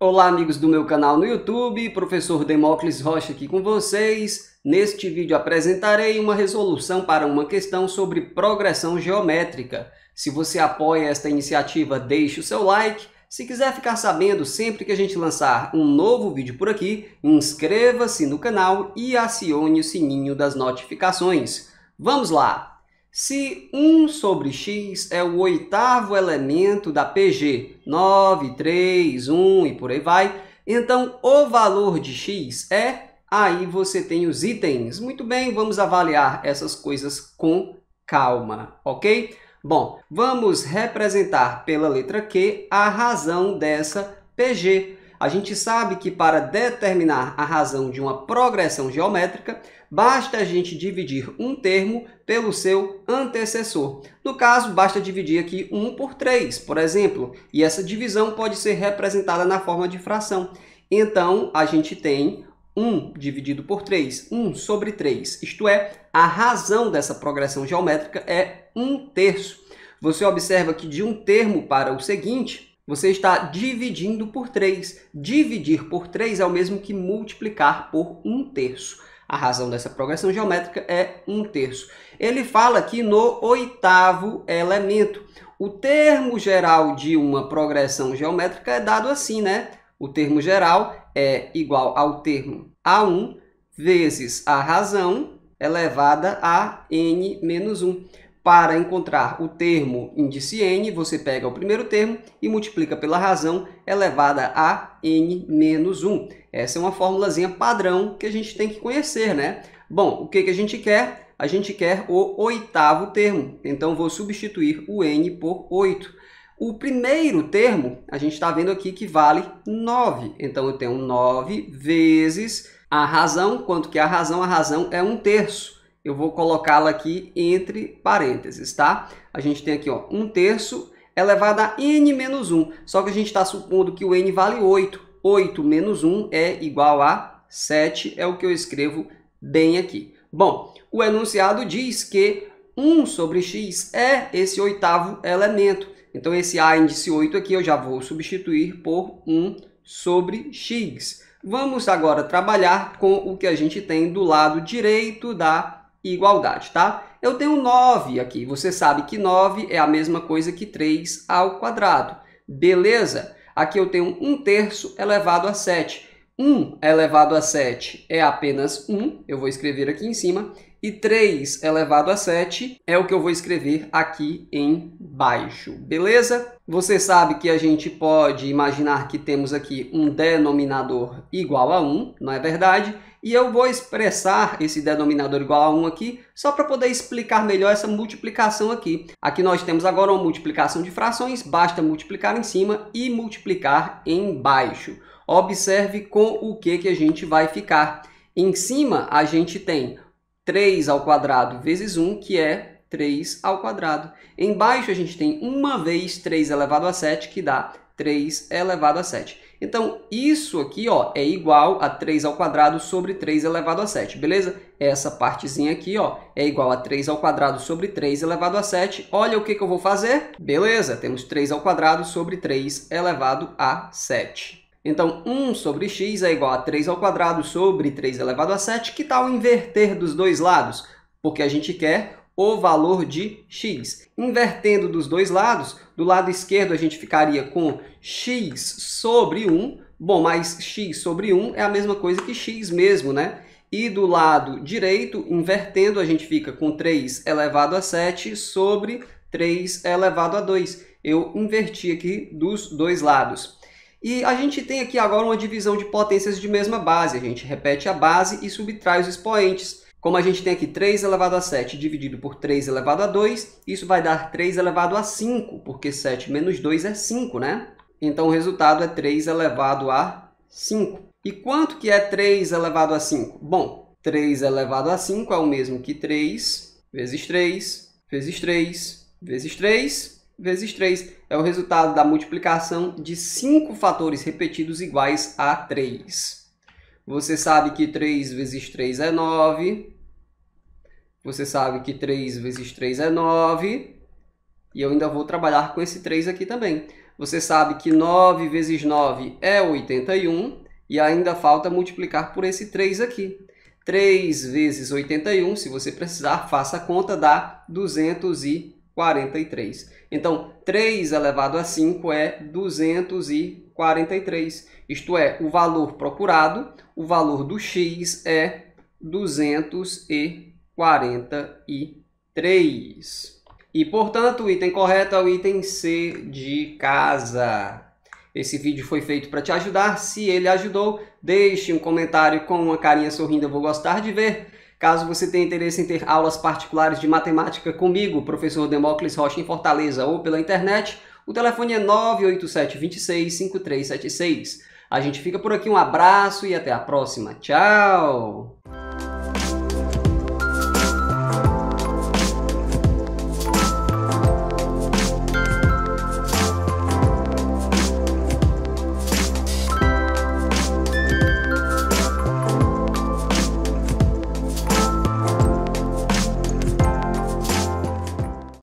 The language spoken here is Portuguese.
Olá amigos do meu canal no YouTube, professor Demócles Rocha aqui com vocês. Neste vídeo apresentarei uma resolução para uma questão sobre progressão geométrica. Se você apoia esta iniciativa, deixe o seu like. Se quiser ficar sabendo sempre que a gente lançar um novo vídeo por aqui, inscreva-se no canal e acione o sininho das notificações. Vamos lá! Se 1 sobre x é o oitavo elemento da PG, 9, 3, 1 e por aí vai, então o valor de x é, aí você tem os itens. Muito bem, vamos avaliar essas coisas com calma, ok? Bom, vamos representar pela letra Q a razão dessa PG a gente sabe que para determinar a razão de uma progressão geométrica, basta a gente dividir um termo pelo seu antecessor. No caso, basta dividir aqui 1 por 3, por exemplo, e essa divisão pode ser representada na forma de fração. Então, a gente tem 1 dividido por 3, 1 sobre 3, isto é, a razão dessa progressão geométrica é 1 terço. Você observa que de um termo para o seguinte, você está dividindo por 3. Dividir por 3 é o mesmo que multiplicar por 1 terço. A razão dessa progressão geométrica é 1 terço. Ele fala aqui no oitavo elemento. O termo geral de uma progressão geométrica é dado assim, né? O termo geral é igual ao termo A1 vezes a razão elevada a n menos 1. Para encontrar o termo índice n, você pega o primeiro termo e multiplica pela razão elevada a n menos 1. Essa é uma formulazinha padrão que a gente tem que conhecer, né? Bom, o que, que a gente quer? A gente quer o oitavo termo. Então, vou substituir o n por 8. O primeiro termo, a gente está vendo aqui que vale 9. Então, eu tenho 9 vezes a razão. Quanto que é a razão? A razão é 1 terço eu vou colocá-la aqui entre parênteses, tá? A gente tem aqui, ó, 1 terço elevado a n menos 1. Só que a gente está supondo que o n vale 8. 8 menos 1 é igual a 7, é o que eu escrevo bem aqui. Bom, o enunciado diz que 1 sobre x é esse oitavo elemento. Então, esse A índice 8 aqui eu já vou substituir por 1 sobre x. Vamos agora trabalhar com o que a gente tem do lado direito da igualdade, tá? Eu tenho 9 aqui, você sabe que 9 é a mesma coisa que 3 ao quadrado, beleza? Aqui eu tenho 1 terço elevado a 7. 1 elevado a 7 é apenas 1, eu vou escrever aqui em cima, e 3 elevado a 7 é o que eu vou escrever aqui embaixo, beleza? Você sabe que a gente pode imaginar que temos aqui um denominador igual a 1, não é verdade? E eu vou expressar esse denominador igual a 1 aqui, só para poder explicar melhor essa multiplicação aqui. Aqui nós temos agora uma multiplicação de frações, basta multiplicar em cima e multiplicar embaixo. Observe com o que, que a gente vai ficar. Em cima, a gente tem 3 ao quadrado vezes 1, que é 3 ao quadrado. Embaixo a gente tem 1 vez 3 elevado a 7, que dá 3 elevado a 7. Então, isso aqui ó, é igual a 3 ao quadrado sobre 3 elevado a 7, beleza? Essa partezinha aqui ó, é igual a 3 ao quadrado sobre 3 elevado a 7. Olha o que, que eu vou fazer. Beleza, temos 3 ao quadrado sobre 3 elevado a 7. Então, 1 sobre x é igual a 3 ao quadrado sobre 3 elevado a 7. Que tal inverter dos dois lados? Porque a gente quer o valor de x. Invertendo dos dois lados, do lado esquerdo a gente ficaria com x sobre 1. Bom, mas x sobre 1 é a mesma coisa que x mesmo, né? E do lado direito, invertendo, a gente fica com 3 elevado a 7 sobre 3 elevado a 2. Eu inverti aqui dos dois lados. E a gente tem aqui agora uma divisão de potências de mesma base. A gente repete a base e subtrai os expoentes. Como a gente tem aqui 3 elevado a 7 dividido por 3 elevado a 2, isso vai dar 3 elevado a 5, porque 7 menos 2 é 5, né? Então o resultado é 3 elevado a 5. E quanto que é 3 elevado a 5? Bom, 3 elevado a 5 é o mesmo que 3 vezes 3 vezes 3 vezes 3, vezes 3 é o resultado da multiplicação de 5 fatores repetidos iguais a 3. Você sabe que 3 vezes 3 é 9. Você sabe que 3 vezes 3 é 9. E eu ainda vou trabalhar com esse 3 aqui também. Você sabe que 9 vezes 9 é 81. E ainda falta multiplicar por esse 3 aqui. 3 vezes 81, se você precisar, faça a conta, dá 230. 243. Então, 3 elevado a 5 é 243, isto é, o valor procurado, o valor do x é 243. E, portanto, o item correto é o item C de casa. Esse vídeo foi feito para te ajudar. Se ele ajudou, deixe um comentário com uma carinha sorrindo, eu vou gostar de ver. Caso você tenha interesse em ter aulas particulares de matemática comigo, professor Demócles Rocha em Fortaleza ou pela internet, o telefone é 987 26 5376. A gente fica por aqui, um abraço e até a próxima. Tchau!